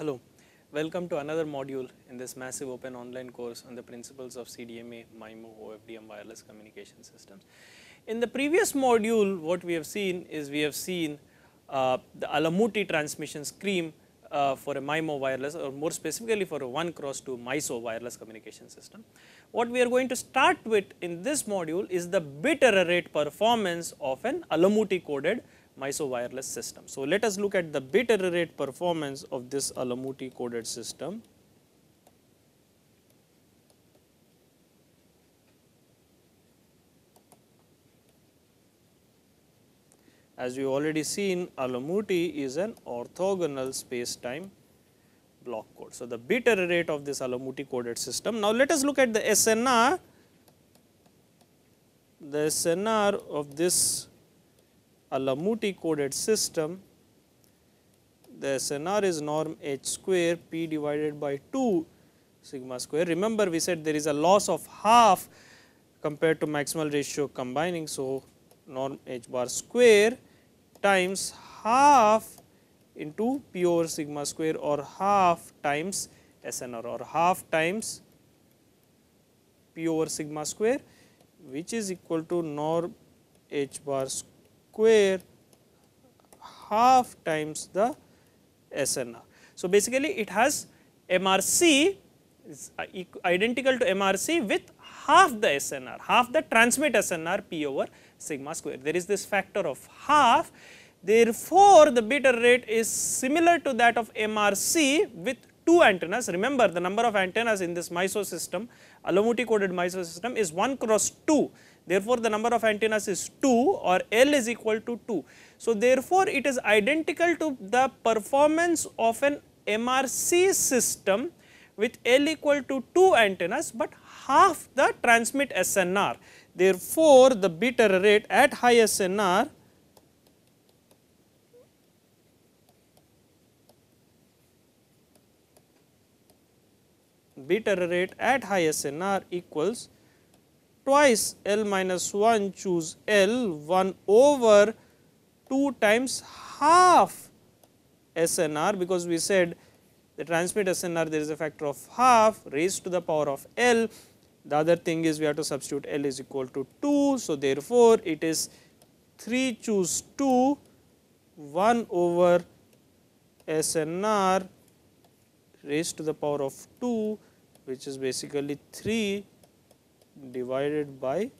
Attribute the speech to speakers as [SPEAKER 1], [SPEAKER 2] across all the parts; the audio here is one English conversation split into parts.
[SPEAKER 1] Hello, welcome to another module in this massive open online course on the principles of CDMA, MIMO, OFDM wireless communication systems. In the previous module, what we have seen is we have seen uh, the Alamuti transmission scheme uh, for a MIMO wireless or more specifically for a 1 cross 2 MISO wireless communication system. What we are going to start with in this module is the bit error rate performance of an Alamuti coded MISO wireless system. So, let us look at the bit error rate performance of this Alamuti coded system. As we already seen, Alamuti is an orthogonal space-time block code. So, the bit error rate of this Alamuti coded system. Now, let us look at the SNR. The SNR of this a Lamouti coded system, the SNR is norm h square p divided by 2 sigma square. Remember we said there is a loss of half compared to maximal ratio combining. So, norm h bar square times half into p over sigma square or half times SNR or half times p over sigma square which is equal to norm h bar square square half times the SNR. So, basically it has MRC is uh, identical to MRC with half the SNR, half the transmit SNR P over sigma square. There is this factor of half. Therefore, the beta rate is similar to that of MRC with two antennas. Remember the number of antennas in this MISO system, Alamuti coded MISO system is 1 cross 2. Therefore, the number of antennas is 2 or L is equal to 2. So, therefore, it is identical to the performance of an MRC system with L equal to 2 antennas, but half the transmit SNR. Therefore, the bit error rate at high SNR bit error rate at high SNR equals twice L minus 1 choose L 1 over 2 times half SNR because we said the transmit SNR there is a factor of half raised to the power of L. The other thing is we have to substitute L is equal to 2. So, therefore, it is 3 choose 2 1 over SNR raised to the power of 2 which is basically 3 divided by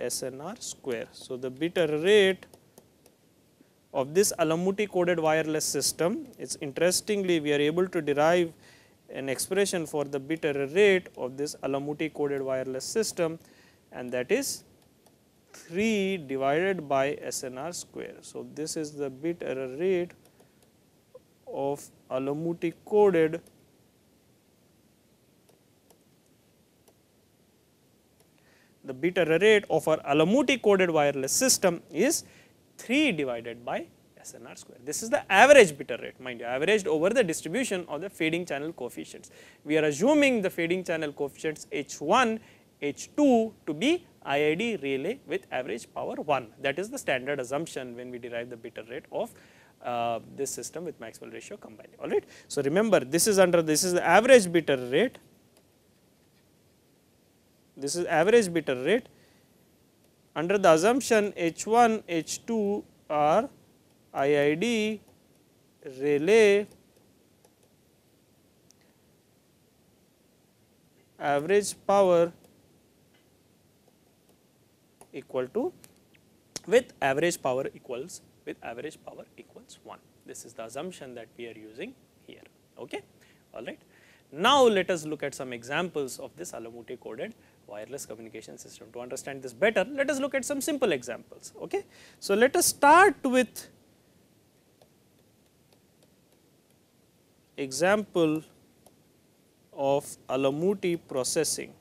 [SPEAKER 1] SNR square. So, the bit error rate of this Alamutty coded wireless system is interestingly we are able to derive an expression for the bit error rate of this Alamutty coded wireless system and that is 3 divided by SNR square. So, this is the bit error rate of Alamutty coded the bit error rate of our Alamute coded wireless system is 3 divided by SNR square. This is the average bit error rate, mind you, averaged over the distribution of the fading channel coefficients. We are assuming the fading channel coefficients H1, H2 to be IID relay with average power 1. That is the standard assumption when we derive the bit error rate of uh, this system with Maxwell ratio combined. All right. So remember, this is under this is the average bit error rate this is average bitter rate under the assumption H1, H2 are IID, relay, average power equal to with average power equals with average power equals 1. This is the assumption that we are using here. Okay? All right. Now, let us look at some examples of this Alamute coded wireless communication system. To understand this better, let us look at some simple examples. Okay? So, let us start with example of Alamute processing.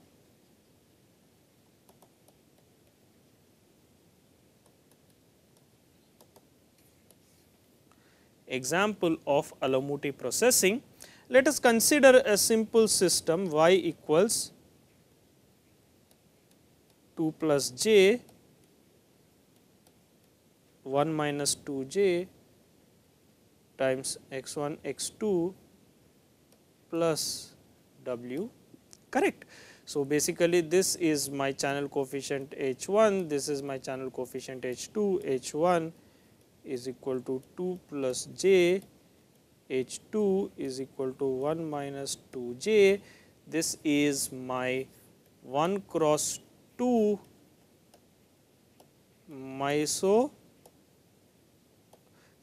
[SPEAKER 1] Example of Alamute processing let us consider a simple system y equals 2 plus j 1 minus 2 j times x 1 x 2 plus w correct. So, basically this is my channel coefficient h 1, this is my channel coefficient h 2, h 1 is equal to 2 plus j H 2 is equal to 1 minus 2 j. This is my 1 cross 2 MISO.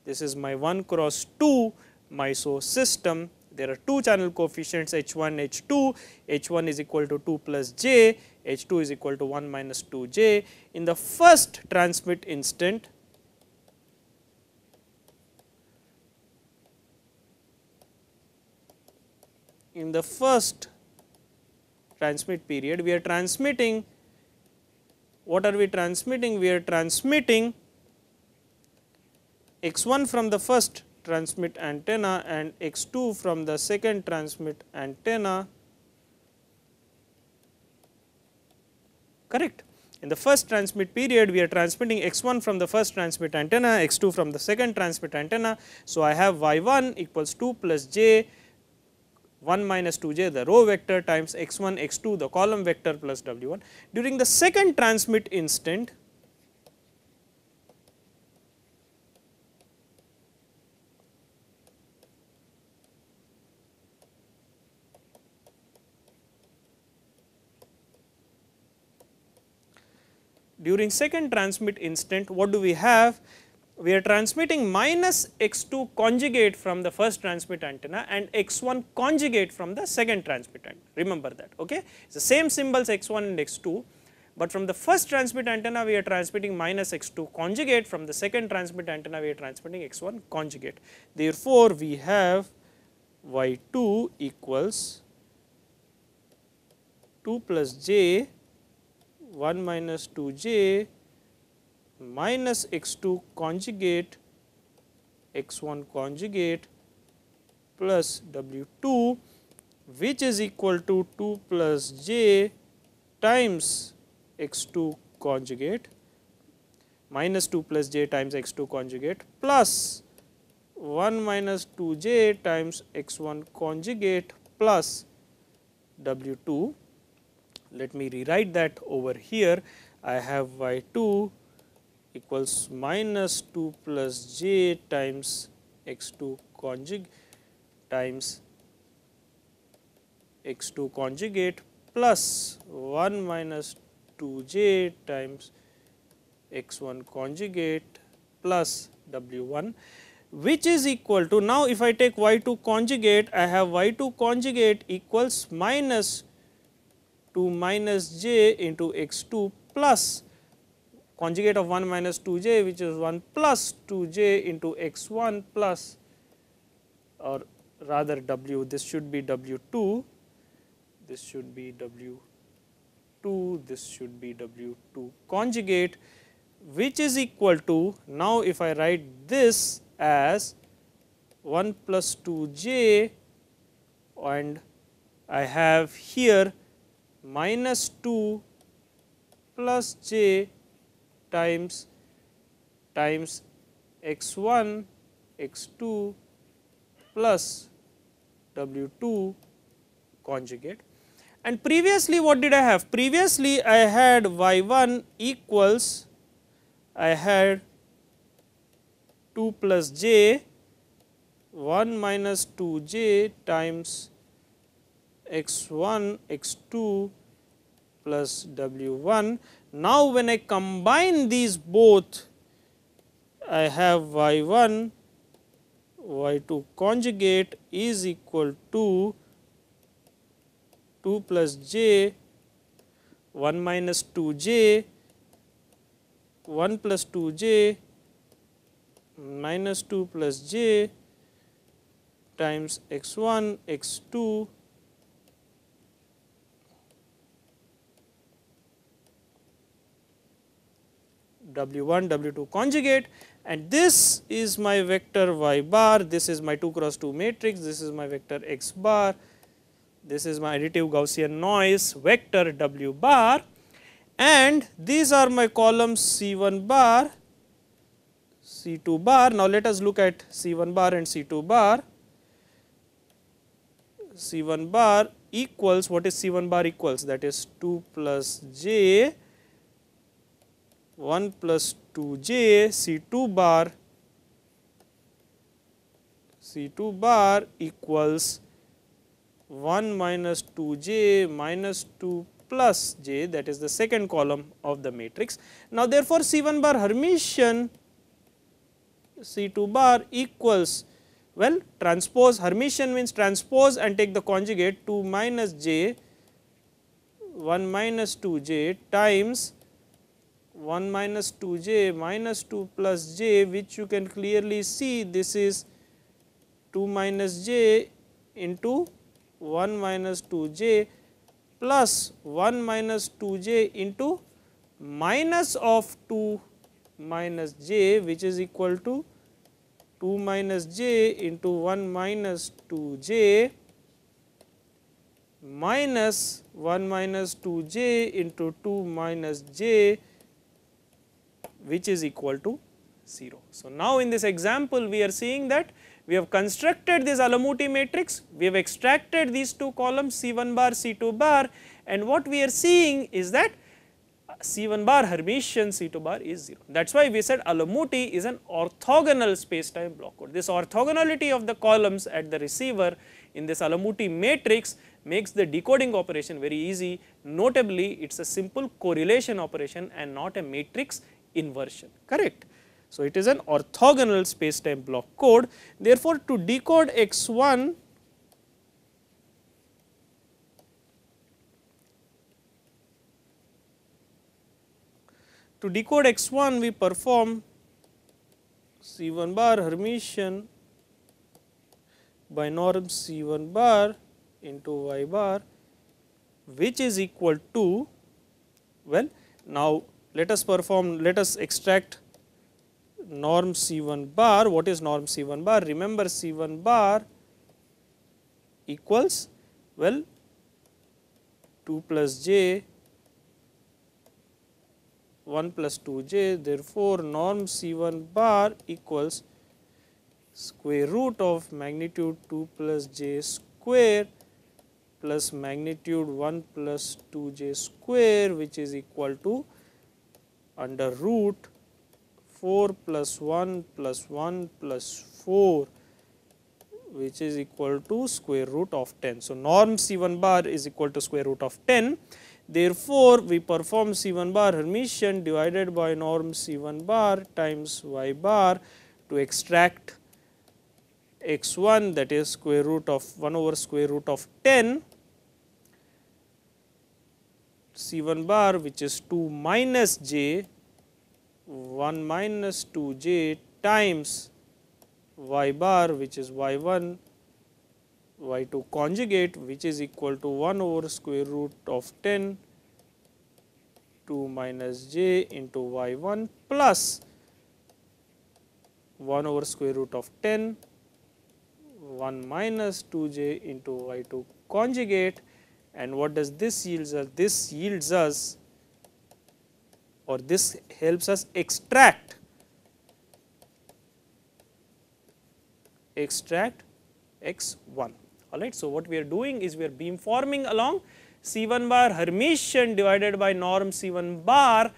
[SPEAKER 1] This is my 1 cross 2 MISO system. There are two channel coefficients H 1, H 2. H 1 is equal to 2 plus j, H 2 is equal to 1 minus 2 j. In the first transmit instant, in the first transmit period, we are transmitting what are we transmitting? We are transmitting x 1 from the first transmit antenna and x 2 from the second transmit antenna correct. In the first transmit period, we are transmitting x 1 from the first transmit antenna, x 2 from the second transmit antenna. So, I have y 1 equals 2 plus j 1 minus 2j the row vector times x1 x2 the column vector plus w1. During the second transmit instant during second transmit instant what do we have we are transmitting minus x2 conjugate from the first transmit antenna and x1 conjugate from the second transmit antenna. Remember that, okay. It is the same symbols x1 and x2, but from the first transmit antenna we are transmitting minus x2 conjugate, from the second transmit antenna we are transmitting x1 conjugate. Therefore, we have y2 equals 2 plus j 1 minus 2j minus x 2 conjugate x 1 conjugate plus w 2 which is equal to 2 plus j times x 2 conjugate minus 2 plus j times x 2 conjugate plus 1 minus 2 j times x 1 conjugate plus w 2. Let me rewrite that over here. I have y 2 equals minus 2 plus j times x 2 conjugate times x 2 conjugate plus 1 minus 2 j times x 1 conjugate plus w 1 which is equal to now if I take y 2 conjugate I have y 2 conjugate equals minus 2 minus j into x 2 plus conjugate of 1 minus 2j which is 1 plus 2j into x1 plus or rather w this should be w2 this should be w2 this should be w2 conjugate which is equal to now if I write this as 1 plus 2j and I have here minus 2 plus j times times x 1 x 2 plus w 2 conjugate. And previously what did I have? Previously I had y 1 equals I had 2 plus j 1 minus 2 j times x 1 x 2 plus w 1 now, when I combine these both, I have y 1 y 2 conjugate is equal to 2 plus j 1 minus 2 j 1 plus 2 j minus 2 plus j times x 1 x 2 W1 W2 conjugate and this is my vector y bar, this is my 2 cross 2 matrix, this is my vector x bar, this is my additive Gaussian noise vector W bar and these are my columns C1 bar, C2 bar. Now, let us look at C1 bar and C2 bar. C1 bar equals what is C1 bar equals that is 2 plus j 1 plus 2 j C 2 bar C 2 bar equals 1 minus 2 j minus 2 plus j that is the second column of the matrix. Now, therefore, C 1 bar Hermitian C 2 bar equals well transpose Hermitian means transpose and take the conjugate 2 minus j 1 minus 2 j times 1 minus 2 j minus 2 plus j which you can clearly see this is 2 minus j into 1 minus 2 j plus 1 minus 2 j into minus of 2 minus j which is equal to 2 minus j into 1 minus 2 j minus 1 minus 2 j into 2 minus j which is equal to 0. So, now in this example we are seeing that we have constructed this Alamuti matrix, we have extracted these two columns C1 bar, C2 bar and what we are seeing is that C1 bar Hermitian, C2 bar is 0. That is why we said Alamuti is an orthogonal space-time block code. This orthogonality of the columns at the receiver in this Alamuti matrix makes the decoding operation very easy. Notably, it is a simple correlation operation and not a matrix inversion, correct. So, it is an orthogonal spacetime block code. Therefore, to decode x 1 to decode x 1 we perform C 1 bar Hermitian by norm C 1 bar into y bar which is equal to well now let us perform, let us extract norm C1 bar. What is norm C1 bar? Remember C1 bar equals well 2 plus j 1 plus 2 j therefore, norm C 1 bar equals square root of magnitude 2 plus j square plus magnitude 1 plus 2 j square which is equal to under root 4 plus 1 plus 1 plus 4 which is equal to square root of 10. So, norm C 1 bar is equal to square root of 10. Therefore, we perform C 1 bar Hermitian divided by norm C 1 bar times y bar to extract x 1 that is square root of 1 over square root of 10 C 1 bar which is 2 minus j 1 minus 2 j times y bar which is y 1 y 2 conjugate which is equal to 1 over square root of 10 2 minus j into y 1 plus 1 over square root of 10 1 minus 2 j into y 2 conjugate and what does this yields us? This yields us or this helps us extract extract x1 alright. So, what we are doing is we are beam forming along C1 bar Hermitian divided by norm C1 bar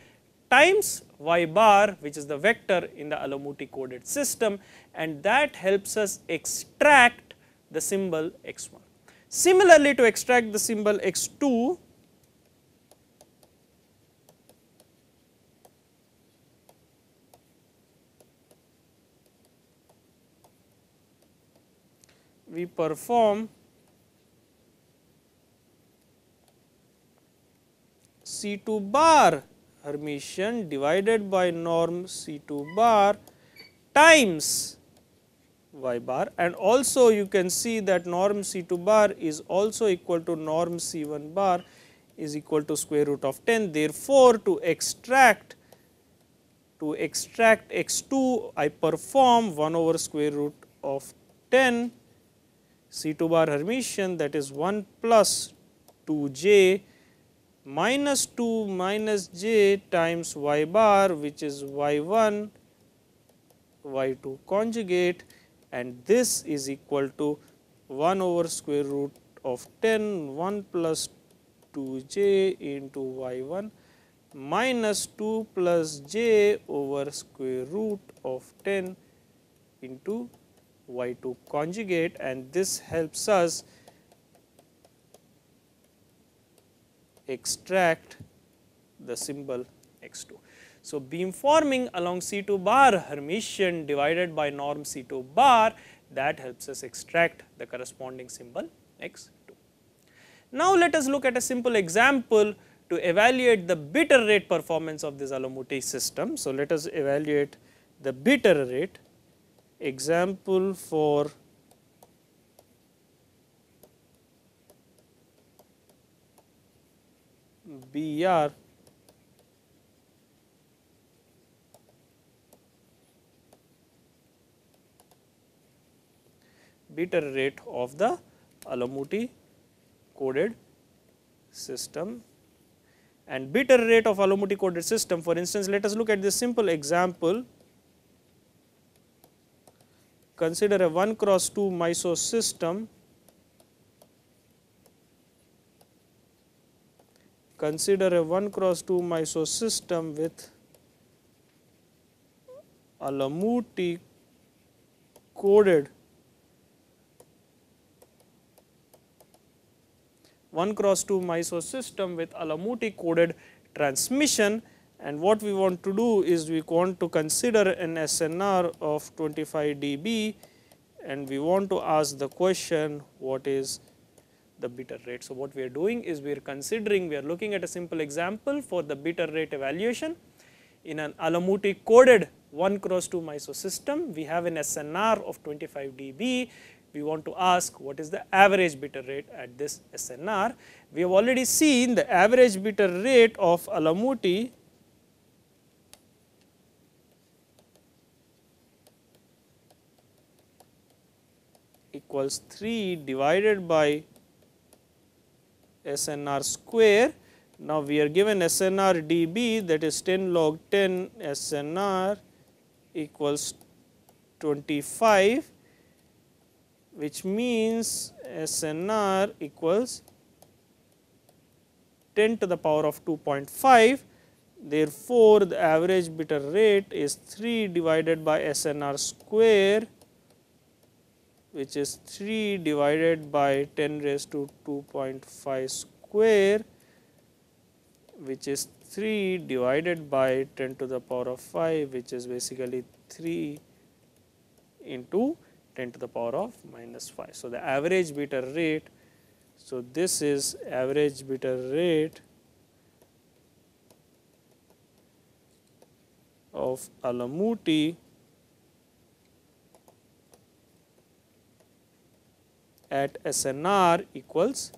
[SPEAKER 1] times y bar which is the vector in the Alamouti coded system and that helps us extract the symbol x1. Similarly, to extract the symbol x 2, we perform C 2 bar Hermitian divided by norm C 2 bar times y bar and also you can see that norm C2 bar is also equal to norm C1 bar is equal to square root of 10. Therefore, to extract to extract x2 I perform 1 over square root of 10 C2 bar Hermitian that is 1 plus 2j minus 2 minus j times y bar which is y1 y2 conjugate and this is equal to 1 over square root of 10 1 plus 2 j into y 1 minus 2 plus j over square root of 10 into y 2 conjugate and this helps us extract the symbol x 2. So, beam forming along C2 bar Hermitian divided by norm C2 bar that helps us extract the corresponding symbol x2. Now, let us look at a simple example to evaluate the bit rate performance of this Alamute system. So, let us evaluate the bit rate example for BR beta rate of the Alamutty coded system and beta rate of Alamutty coded system. For instance, let us look at this simple example. Consider a 1 cross 2 MISO system. Consider a 1 cross 2 MISO system with Alamutty coded 1 cross 2 MISO system with Alamuti coded transmission and what we want to do is we want to consider an SNR of 25 dB and we want to ask the question what is the bitter rate. So, what we are doing is we are considering we are looking at a simple example for the bitter rate evaluation in an Alamuti coded 1 cross 2 MISO system we have an SNR of 25 dB we want to ask what is the average bitter rate at this SNR. We have already seen the average bitter rate of Alamoti equals 3 divided by SNR square. Now, we are given SNR dB that is 10 log 10 SNR equals 25 which means SNR equals 10 to the power of 2.5. Therefore, the average bitter rate is 3 divided by SNR square which is 3 divided by 10 raised to 2.5 square which is 3 divided by 10 to the power of 5 which is basically 3 into 10 to the power of minus 5. So, the average beta rate, so this is average beta rate of Alamuti at SNR equals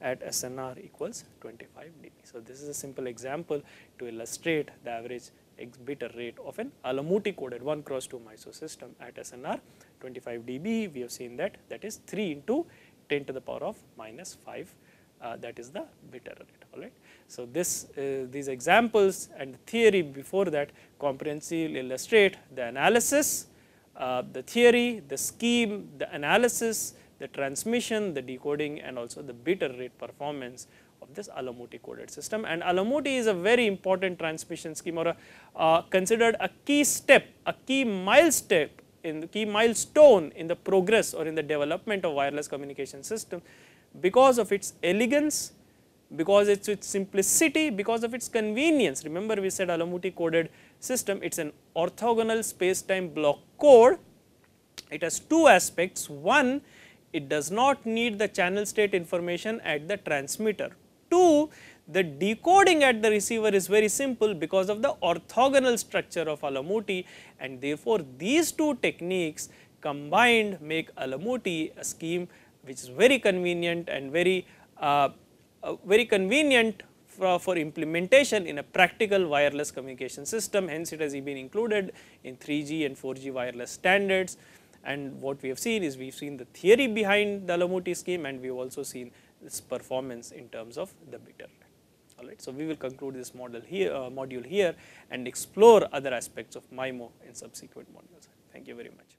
[SPEAKER 1] at SNR equals 25 dB. So, this is a simple example to illustrate the average bit rate of an alamutic coded 1 cross 2 MISO system at SNR 25 dB. We have seen that that is 3 into 10 to the power of minus 5 uh, that is the bit error rate. All right. So this uh, these examples and the theory before that comprehensively illustrate the analysis, uh, the theory, the scheme, the analysis, the transmission, the decoding, and also the bit error rate performance of this Alamoti coded system. And Alamoti is a very important transmission scheme or a, uh, considered a key step, a key milestone in the key milestone in the progress or in the development of wireless communication system because of its elegance, because it's its simplicity, because of its convenience. Remember we said Alamoti coded system, it's an orthogonal space-time block code. It has two aspects. One, it does not need the channel state information at the transmitter. Two, the decoding at the receiver is very simple because of the orthogonal structure of Alamutty and therefore, these two techniques combined make Alamutty a scheme which is very convenient and very, uh, uh, very convenient for, for implementation in a practical wireless communication system. Hence, it has been included in 3G and 4G wireless standards and what we have seen is we have seen the theory behind the Alamutty scheme and we have also seen its performance in terms of the bitter. Alright, so we will conclude this model here uh, module here and explore other aspects of MIMO in subsequent modules. Thank you very much.